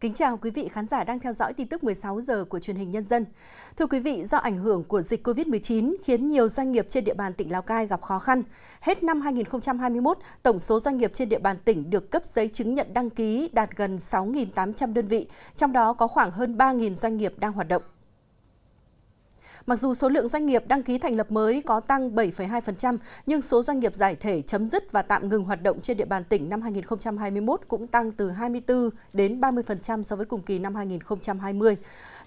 Kính chào quý vị khán giả đang theo dõi tin tức 16 giờ của truyền hình Nhân dân. Thưa quý vị, do ảnh hưởng của dịch COVID-19 khiến nhiều doanh nghiệp trên địa bàn tỉnh Lào Cai gặp khó khăn. Hết năm 2021, tổng số doanh nghiệp trên địa bàn tỉnh được cấp giấy chứng nhận đăng ký đạt gần 6.800 đơn vị, trong đó có khoảng hơn 3.000 doanh nghiệp đang hoạt động. Mặc dù số lượng doanh nghiệp đăng ký thành lập mới có tăng 7,2%, nhưng số doanh nghiệp giải thể chấm dứt và tạm ngừng hoạt động trên địa bàn tỉnh năm 2021 cũng tăng từ 24 đến 30% so với cùng kỳ năm 2020.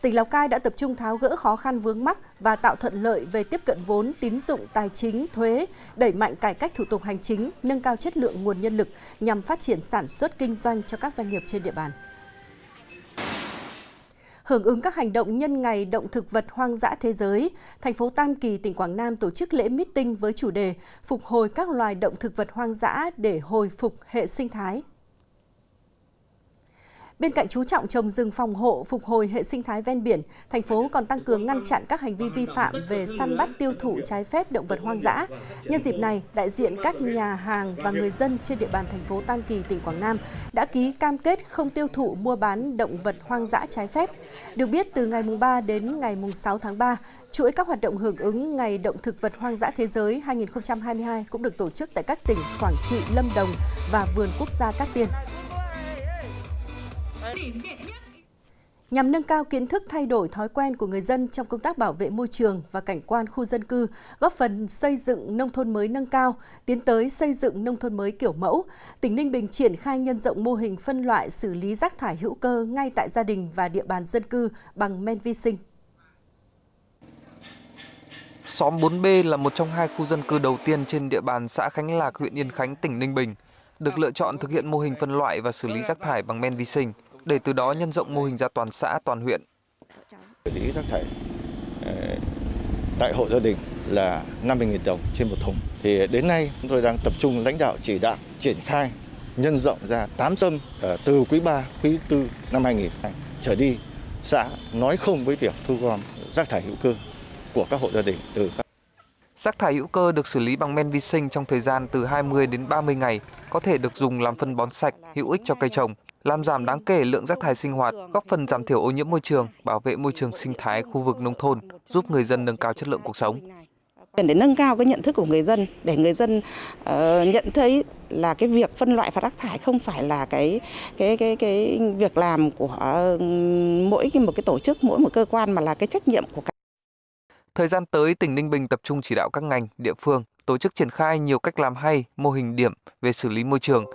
Tỉnh Lào Cai đã tập trung tháo gỡ khó khăn vướng mắc và tạo thuận lợi về tiếp cận vốn, tín dụng, tài chính, thuế, đẩy mạnh cải cách thủ tục hành chính, nâng cao chất lượng nguồn nhân lực nhằm phát triển sản xuất kinh doanh cho các doanh nghiệp trên địa bàn hưởng ứng các hành động nhân ngày động thực vật hoang dã thế giới, thành phố Tam Kỳ, tỉnh Quảng Nam tổ chức lễ meeting với chủ đề Phục hồi các loài động thực vật hoang dã để hồi phục hệ sinh thái. Bên cạnh chú trọng trồng rừng phòng hộ, phục hồi hệ sinh thái ven biển, thành phố còn tăng cường ngăn chặn các hành vi vi phạm về săn bắt tiêu thụ trái phép động vật hoang dã. Nhân dịp này, đại diện các nhà hàng và người dân trên địa bàn thành phố Tam Kỳ, tỉnh Quảng Nam đã ký cam kết không tiêu thụ mua bán động vật hoang dã trái phép. Được biết, từ ngày 3 đến ngày 6 tháng 3, chuỗi các hoạt động hưởng ứng Ngày Động Thực vật Hoang dã Thế giới 2022 cũng được tổ chức tại các tỉnh Quảng Trị, Lâm Đồng và Vườn Quốc gia Cát Tiên. Nhằm nâng cao kiến thức thay đổi thói quen của người dân trong công tác bảo vệ môi trường và cảnh quan khu dân cư, góp phần xây dựng nông thôn mới nâng cao, tiến tới xây dựng nông thôn mới kiểu mẫu, tỉnh Ninh Bình triển khai nhân rộng mô hình phân loại xử lý rác thải hữu cơ ngay tại gia đình và địa bàn dân cư bằng men vi sinh. Xóm 4B là một trong hai khu dân cư đầu tiên trên địa bàn xã Khánh Lạc, huyện Yên Khánh, tỉnh Ninh Bình, được lựa chọn thực hiện mô hình phân loại và xử lý rác thải bằng men vi sinh để từ đó nhân rộng mô hình ra toàn xã, toàn huyện. xử Lý rác thải ờ, tại hộ gia đình là 50.000 đồng trên một thùng. Thì đến nay chúng tôi đang tập trung lãnh đạo chỉ đạo triển khai nhân rộng ra 8 tâm ờ, từ quý 3, quý 4 năm 2000 trở đi xã nói không với việc thu gom rác thải hữu cơ của các hộ gia đình từ các Rác thải hữu cơ được xử lý bằng men vi sinh trong thời gian từ 20 đến 30 ngày, có thể được dùng làm phân bón sạch, hữu ích cho cây trồng làm giảm đáng kể lượng rác thải sinh hoạt, góp phần giảm thiểu ô nhiễm môi trường, bảo vệ môi trường sinh thái khu vực nông thôn, giúp người dân nâng cao chất lượng cuộc sống. Cần để nâng cao cái nhận thức của người dân, để người dân uh, nhận thấy là cái việc phân loại và rác thải không phải là cái cái cái cái việc làm của ờ, mỗi một cái tổ chức, mỗi một cơ quan mà là cái trách nhiệm của cả. Thời gian tới, tỉnh Ninh Bình tập trung chỉ đạo các ngành, địa phương tổ chức triển khai nhiều cách làm hay, mô hình điểm về xử lý môi trường –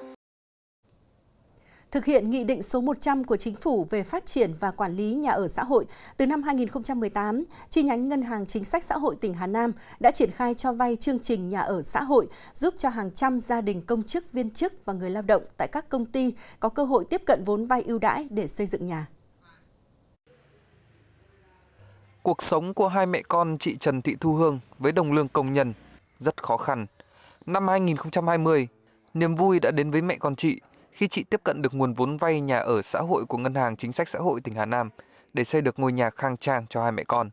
thực hiện Nghị định số 100 của Chính phủ về phát triển và quản lý nhà ở xã hội, từ năm 2018, chi nhánh Ngân hàng Chính sách Xã hội tỉnh Hà Nam đã triển khai cho vay chương trình nhà ở xã hội giúp cho hàng trăm gia đình công chức, viên chức và người lao động tại các công ty có cơ hội tiếp cận vốn vay ưu đãi để xây dựng nhà. Cuộc sống của hai mẹ con chị Trần Thị Thu Hương với đồng lương công nhân rất khó khăn. Năm 2020, niềm vui đã đến với mẹ con chị – khi chị tiếp cận được nguồn vốn vay nhà ở xã hội của Ngân hàng Chính sách Xã hội tỉnh Hà Nam để xây được ngôi nhà khang trang cho hai mẹ con.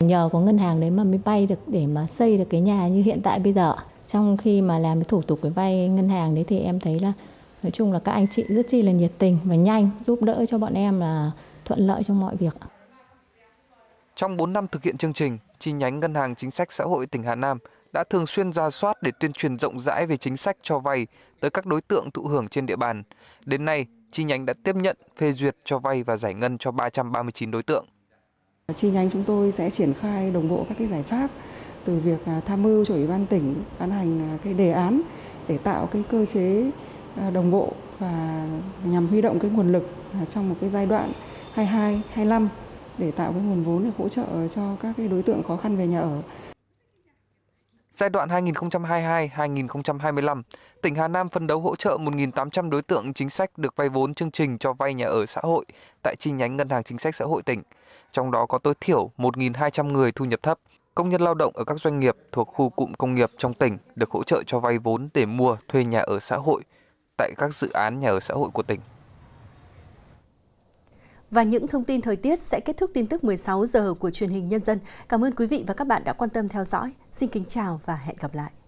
Nhờ có ngân hàng đấy mà mới vay được để mà xây được cái nhà như hiện tại bây giờ. Trong khi mà làm thủ tục cái vay ngân hàng đấy thì em thấy là nói chung là các anh chị rất chi là nhiệt tình và nhanh giúp đỡ cho bọn em là thuận lợi trong mọi việc. Trong 4 năm thực hiện chương trình, chi nhánh Ngân hàng Chính sách Xã hội tỉnh Hà Nam đã thường xuyên ra soát để tuyên truyền rộng rãi về chính sách cho vay tới các đối tượng thụ hưởng trên địa bàn. Đến nay, chi nhánh đã tiếp nhận, phê duyệt cho vay và giải ngân cho 339 đối tượng. Chi nhánh chúng tôi sẽ triển khai đồng bộ các cái giải pháp từ việc à, tham mưu cho Ủy ban tỉnh ban hành à, cái đề án để tạo cái cơ chế à, đồng bộ và nhằm huy động cái nguồn lực trong một cái giai đoạn 22 25 để tạo cái nguồn vốn để hỗ trợ cho các cái đối tượng khó khăn về nhà ở. Giai đoạn 2022-2025, tỉnh Hà Nam phân đấu hỗ trợ 1.800 đối tượng chính sách được vay vốn chương trình cho vay nhà ở xã hội tại chi nhánh Ngân hàng Chính sách Xã hội tỉnh, trong đó có tối thiểu 1.200 người thu nhập thấp. Công nhân lao động ở các doanh nghiệp thuộc khu cụm công nghiệp trong tỉnh được hỗ trợ cho vay vốn để mua thuê nhà ở xã hội tại các dự án nhà ở xã hội của tỉnh. Và những thông tin thời tiết sẽ kết thúc tin tức 16 giờ của truyền hình Nhân dân. Cảm ơn quý vị và các bạn đã quan tâm theo dõi. Xin kính chào và hẹn gặp lại.